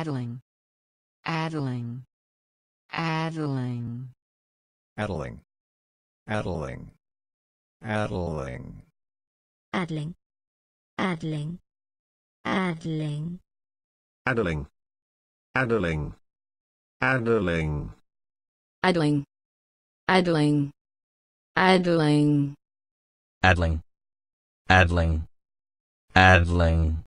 Adeling. Adeling. Adeling. Adeling. Adeling. Adeling. Adeling. Adeling. Adeling. Adeling. Adeling. Adeling. Adeling. Adeling. Adeling. Adeling. Adeling. Adeling.